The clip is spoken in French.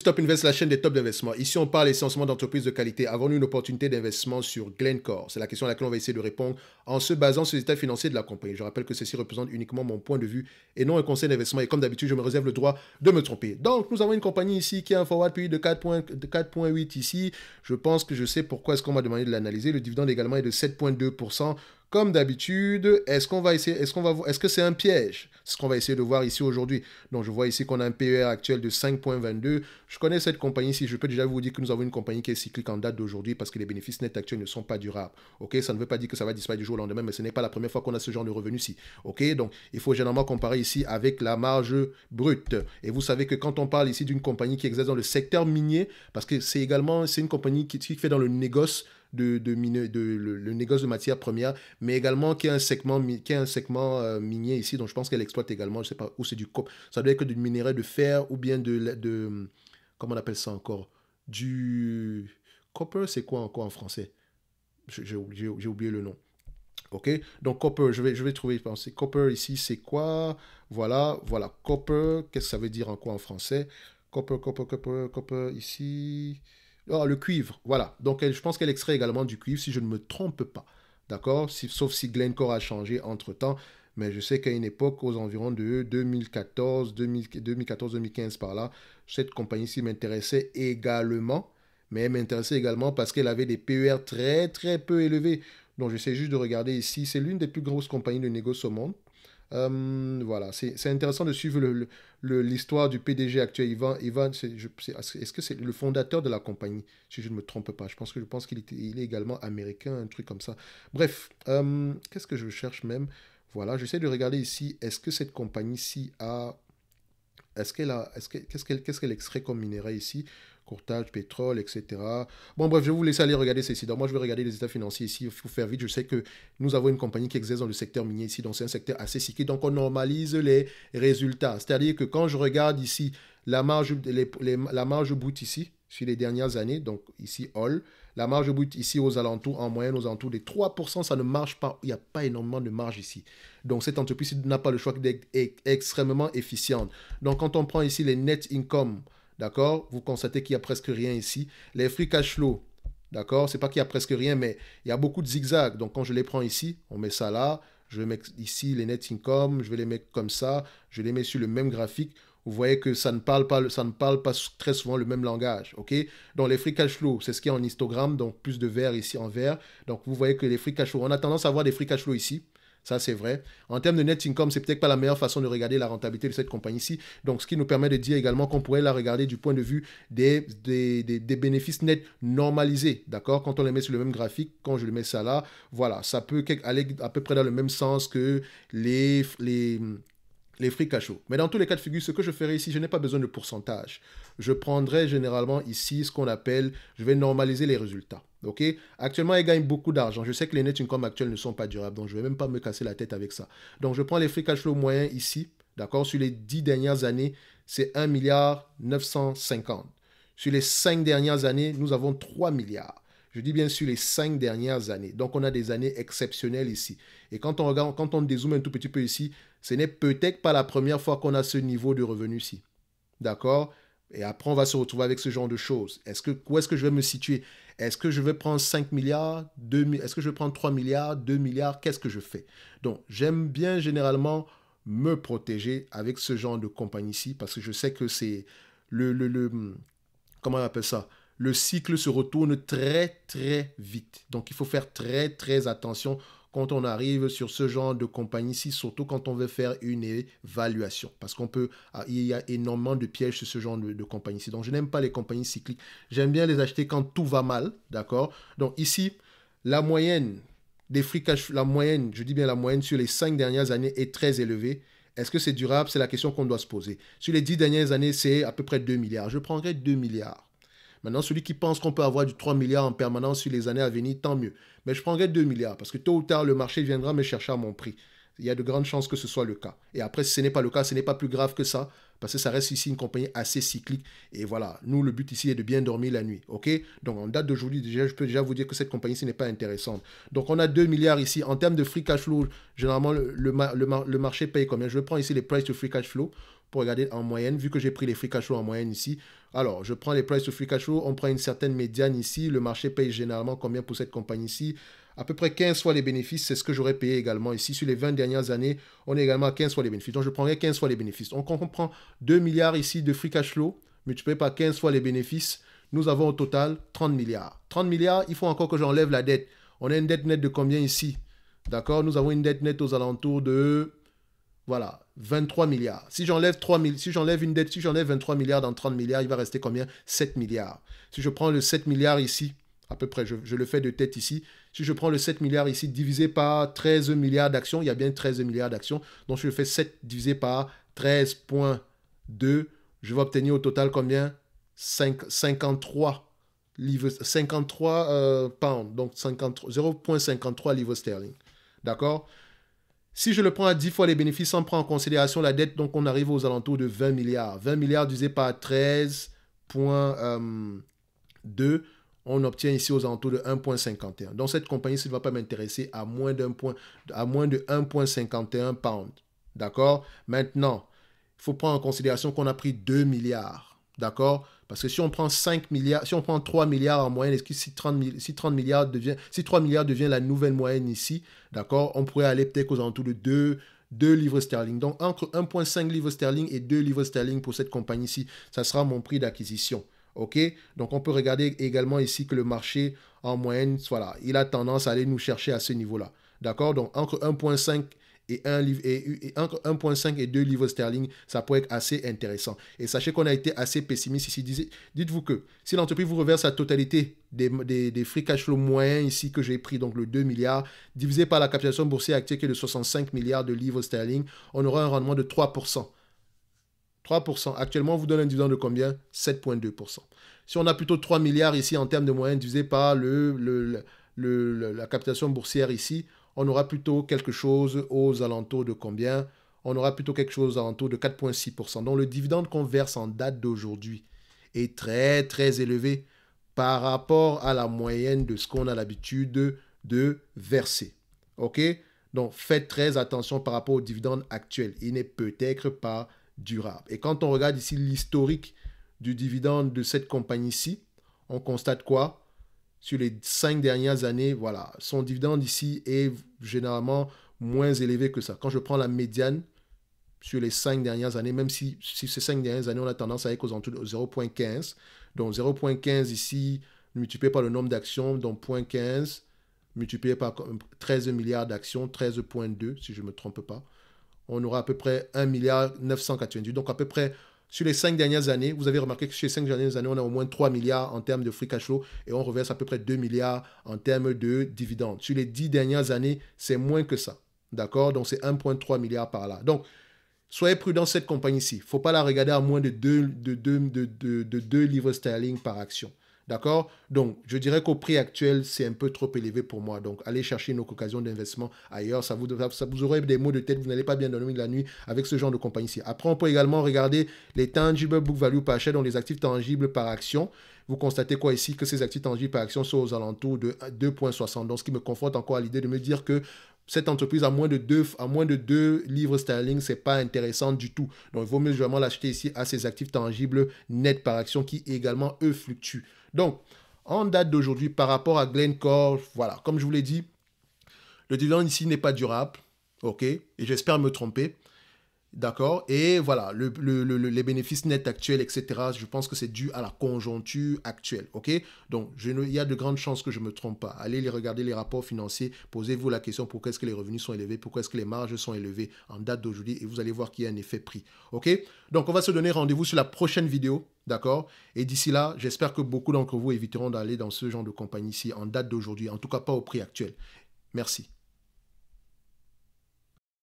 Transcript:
Stop Invest, la chaîne des tops d'investissement. Ici, on parle essentiellement d'entreprises de qualité. Avons-nous une opportunité d'investissement sur Glencore C'est la question à laquelle on va essayer de répondre en se basant sur les états financiers de la compagnie. Je rappelle que ceci représente uniquement mon point de vue et non un conseil d'investissement. Et comme d'habitude, je me réserve le droit de me tromper. Donc, nous avons une compagnie ici qui a un forward PI de 4.8 ici. Je pense que je sais pourquoi est-ce qu'on m'a demandé de l'analyser. Le dividende également est de 7.2%. Comme d'habitude, est-ce qu'on va essayer, est-ce qu'on va, est-ce que c'est un piège ce qu'on va essayer de voir ici aujourd'hui. Donc je vois ici qu'on a un PER actuel de 5.22. Je connais cette compagnie ici. je peux déjà vous dire que nous avons une compagnie qui est cyclique en date d'aujourd'hui parce que les bénéfices nets actuels ne sont pas durables. Ok, ça ne veut pas dire que ça va disparaître du jour au lendemain, mais ce n'est pas la première fois qu'on a ce genre de revenus-ci. Ok, donc il faut généralement comparer ici avec la marge brute. Et vous savez que quand on parle ici d'une compagnie qui exerce dans le secteur minier, parce que c'est également c'est une compagnie qui, qui fait dans le négoce de, de, de le, négoce de matières premières, mais également qui est un segment, qui un segment euh, minier ici. Donc je pense qu'elle exploite également, je sais pas où c'est du copper. Ça doit être que du minerai de fer ou bien de, de comment on appelle ça encore Du copper, c'est quoi encore en français J'ai oublié le nom. Ok, donc copper, je vais, je vais trouver, Copper ici, c'est quoi Voilà, voilà, copper, qu'est-ce que ça veut dire en quoi en français Copper, copper, copper, copper, ici. Ah, le cuivre, voilà. Donc je pense qu'elle extrait également du cuivre, si je ne me trompe pas. D'accord Sauf si Glencore a changé entre-temps. Mais je sais qu'à une époque, aux environs de 2014, 2014-2015 par là, cette compagnie-ci m'intéressait également. Mais elle m'intéressait également parce qu'elle avait des PER très très peu élevés. Donc j'essaie juste de regarder ici. C'est l'une des plus grosses compagnies de négoce au monde. Euh, voilà, c'est intéressant de suivre l'histoire du PDG actuel, Ivan. Ivan Est-ce est, que c'est le fondateur de la compagnie, si je ne me trompe pas Je pense que je pense qu'il il est également américain, un truc comme ça. Bref, euh, qu'est-ce que je cherche même Voilà, j'essaie de regarder ici. Est-ce que cette compagnie-ci a est-ce qu'elle a, qu'est-ce qu'elle, qu extrait comme minéraux ici courtage, pétrole, etc. Bon, bref, je vais vous laisser aller regarder ceci. Donc, moi, je vais regarder les états financiers ici. Il faut faire vite. Je sais que nous avons une compagnie qui exerce dans le secteur minier ici. Donc, c'est un secteur assez cyclique. Donc, on normalise les résultats. C'est-à-dire que quand je regarde ici la marge, bout la marge ici, sur les dernières années, donc ici, all, la marge brute ici aux alentours, en moyenne aux alentours des 3%, ça ne marche pas. Il n'y a pas énormément de marge ici. Donc cette entreprise n'a pas le choix d'être extrêmement efficiente. Donc quand on prend ici les net income, D'accord Vous constatez qu'il n'y a presque rien ici. Les free cash flow, d'accord C'est pas qu'il n'y a presque rien, mais il y a beaucoup de zigzags. Donc quand je les prends ici, on met ça là. Je mets ici les net income, je vais les mettre comme ça. Je les mets sur le même graphique. Vous voyez que ça ne parle pas, ça ne parle pas très souvent le même langage, ok Donc les free cash flow, c'est ce qui est en histogramme, donc plus de vert ici en vert. Donc vous voyez que les free cash flow, on a tendance à voir des free cash flow ici, ça, c'est vrai. En termes de net income, c'est peut-être pas la meilleure façon de regarder la rentabilité de cette compagnie-ci. Donc, ce qui nous permet de dire également qu'on pourrait la regarder du point de vue des, des, bénéfices nets normalisés. D'accord Quand on les met sur le même graphique, quand je le mets ça là, voilà, ça peut aller à peu près dans le même sens que les, les, les Mais dans tous les cas de figure, ce que je ferai ici, je n'ai pas besoin de pourcentage. Je prendrai généralement ici ce qu'on appelle, je vais normaliser les résultats. Ok Actuellement, elle gagne beaucoup d'argent. Je sais que les net income actuels ne sont pas durables, donc je ne vais même pas me casser la tête avec ça. Donc, je prends les free cash flow moyens ici. D'accord Sur les 10 dernières années, c'est 1 milliard 950. Sur les 5 dernières années, nous avons 3 milliards. Je dis bien sur les 5 dernières années. Donc, on a des années exceptionnelles ici. Et quand on regarde, quand on dézoome un tout petit peu ici, ce n'est peut-être pas la première fois qu'on a ce niveau de revenu-ci. D'accord Et après, on va se retrouver avec ce genre de choses. Est-ce que, où est-ce que je vais me situer est-ce que je vais prendre 5 milliards, 2 est-ce que je vais prendre 3 milliards, 2 milliards, qu'est-ce que je fais Donc, j'aime bien généralement me protéger avec ce genre de compagnie-ci parce que je sais que c'est le, le, le, hmm, comment on appelle ça le cycle se retourne très très vite. Donc il faut faire très très attention quand on arrive sur ce genre de compagnie-ci, surtout quand on veut faire une évaluation. Parce qu'on peut, ah, il y a énormément de pièges sur ce genre de, compagnie-ci. Donc, je n'aime pas les compagnies cycliques. J'aime bien les acheter quand tout va mal, d'accord Donc, ici, la moyenne des free cash, la moyenne, je dis bien la moyenne sur les cinq dernières années est très élevée. Est-ce que c'est durable C'est la question qu'on doit se poser. Sur les dix dernières années, c'est à peu près 2 milliards. Je prendrais 2 milliards Maintenant, celui qui pense qu'on peut avoir du 3 milliards en permanence sur les années à venir, tant mieux. Mais je prendrai 2 milliards parce que tôt ou tard, le marché viendra me chercher à mon prix. Il y a de grandes chances que ce soit le cas. Et après, si ce n'est pas le cas, ce n'est pas plus grave que ça, parce que ça reste ici une compagnie assez cyclique. Et voilà, nous, le but ici est de bien dormir la nuit. OK Donc, en date d'aujourd'hui, déjà, je peux déjà vous dire que cette compagnie, ce n'est pas intéressante. Donc, on a 2 milliards ici. En termes de free cash flow, généralement, le, marché paye combien Je prends ici les prices de free cash flow pour regarder en moyenne, vu que j'ai pris les free cash flow en moyenne ici, alors, je prends les prices de free cash flow, on prend une certaine médiane ici, le marché paye généralement combien pour cette compagnie ici À peu près 15 fois les bénéfices, c'est ce que j'aurais payé également ici. Sur les 20 dernières années, on est également à 15 fois les bénéfices. Donc, je prendrais 15 fois les bénéfices. on comprend 2 milliards ici de free cash flow, multiplié par 15 fois les bénéfices, nous avons au total 30 milliards. 30 milliards, il faut encore que j'enlève la dette. On a une dette nette de combien ici D'accord Nous avons une dette nette aux alentours de voilà, 23 milliards. Si j'enlève 3 si j'enlève une dette, si j'enlève 23 milliards dans 30 milliards, il va rester combien 7 milliards. Si je prends le 7 milliards ici, à peu près, je, le fais de tête ici. Si je prends le 7 milliards ici, divisé par 13 milliards d'actions, il y a bien 13 milliards d'actions. Donc, je fais 7 divisé par 13.2. Je vais obtenir au total combien 53 livres, 53 euh, pounds. Donc, 0.53 livres sterling. D'accord si je le prends à 10 fois les bénéfices, on prend en considération la dette, donc on arrive aux alentours de 20 milliards. 20 milliards divisé par 13.2, euh, on obtient ici aux alentours de 1.51. Donc cette compagnie, ça ne va pas m'intéresser à moins à moins de 1.51 pounds. D'accord Maintenant, il faut prendre en considération qu'on a pris 2 milliards. D'accord Parce que si on prend 5 milliards, si on prend 3 milliards en moyenne, est si 30, 30 milliards devient, 3 milliards devient la nouvelle moyenne ici, d'accord, on pourrait aller peut-être aux alentours de 2, livres sterling. Donc entre 1,5 livres sterling et 2 livres sterling pour cette compagnie ici, ça sera mon prix d'acquisition. OK Donc on peut regarder également ici que le marché en moyenne, voilà, il a tendance à aller nous chercher à ce niveau-là. D'accord Donc entre 1,5 et 1,5 et, et 2 livres sterling, ça pourrait être assez intéressant. Et sachez qu'on a été assez pessimiste ici. Dites-vous que si l'entreprise vous reverse la totalité des, des, des, free cash flow moyens ici que j'ai pris, donc le 2 milliards, divisé par la capitalisation boursière actuelle qui est de 65 milliards de livres sterling, on aura un rendement de 3%. 3%. Actuellement, on vous donne un dividende de combien 7,2%. Si on a plutôt 3 milliards ici en termes de moyens divisé par le, le, le la capitalisation boursière ici, on aura plutôt quelque chose aux alentours de combien On aura plutôt quelque chose aux alentours de 4,6%. Donc le dividende qu'on verse en date d'aujourd'hui est très très élevé par rapport à la moyenne de ce qu'on a l'habitude de verser. OK Donc faites très attention par rapport au dividende actuel. Il n'est peut-être pas durable. Et quand on regarde ici l'historique du dividende de cette compagnie-ci, on constate quoi sur les cinq dernières années, voilà, son dividende ici est généralement moins élevé que ça. Quand je prends la médiane sur les cinq dernières années, même si, ces cinq dernières années, on a tendance à être aux alentours de 0,15. Donc 0,15 ici, multiplié par le nombre d'actions, donc 0,15, multiplié par 13 milliards d'actions, 13,2 si je ne me trompe pas, on aura à peu près 1 milliard Donc à peu près sur les cinq dernières années, vous avez remarqué que sur les cinq dernières années, on a au moins 3 milliards en termes de free cash flow et on reverse à peu près 2 milliards en termes de dividendes. Sur les dix dernières années, c'est moins que ça. D'accord Donc, c'est 1,3 milliard par là. Donc, soyez prudent cette compagnie-ci. Il ne faut pas la regarder à moins de 2 de, livres sterling par action. D'accord Donc, je dirais qu'au prix actuel, c'est un peu trop élevé pour moi. Donc, allez chercher une autre occasion d'investissement ailleurs. Ça vous, ça vous des mots de tête. Vous n'allez pas bien dormir la nuit avec ce genre de compagnie-ci. Après, on peut également regarder les tangible book value par achat, donc les actifs tangibles par action vous constatez quoi ici Que ces actifs tangibles par action sont aux alentours de 2,60. Donc, ce qui me conforte encore à l'idée de me dire que cette entreprise à moins de 2, à moins de 2 livres sterling, ce n'est pas intéressant du tout. Donc, il vaut mieux vraiment l'acheter ici à ces actifs tangibles nets par action qui également, eux, fluctuent. Donc, en date d'aujourd'hui, par rapport à Glencore, voilà, comme je vous l'ai dit, le dividende ici n'est pas durable, ok, et j'espère me tromper. D'accord Et voilà, les bénéfices nets actuels, etc., je pense que c'est dû à la conjoncture actuelle. OK Donc, je il y a de grandes chances que je ne me trompe pas. Allez les regarder les rapports financiers, posez-vous la question pourquoi est-ce que les revenus sont élevés, pourquoi est-ce que les marges sont élevées en date d'aujourd'hui, et vous allez voir qu'il y a un effet prix. OK Donc, on va se donner rendez-vous sur la prochaine vidéo. D'accord Et d'ici là, j'espère que beaucoup d'entre vous éviteront d'aller dans ce genre de compagnie ici en date d'aujourd'hui, en tout cas pas au prix actuel. Merci.